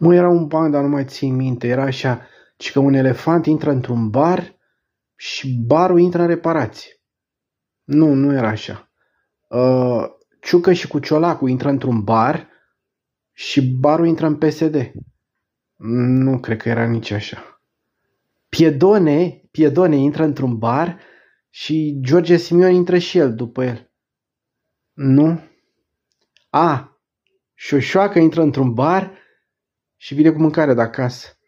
Nu era un ban, dar nu mai ții minte, era așa, ci că un elefant intră într-un bar și barul intră în reparație. Nu, nu era așa. Uh, Ciucă și cu ciolacul intră într-un bar și barul intră în PSD. Nu cred că era nici așa. Piedone, Piedone intră într-un bar și George Simion intră și el după el. Nu? A, Șoșoacă intră într-un bar și vine cu mâncare de acasă.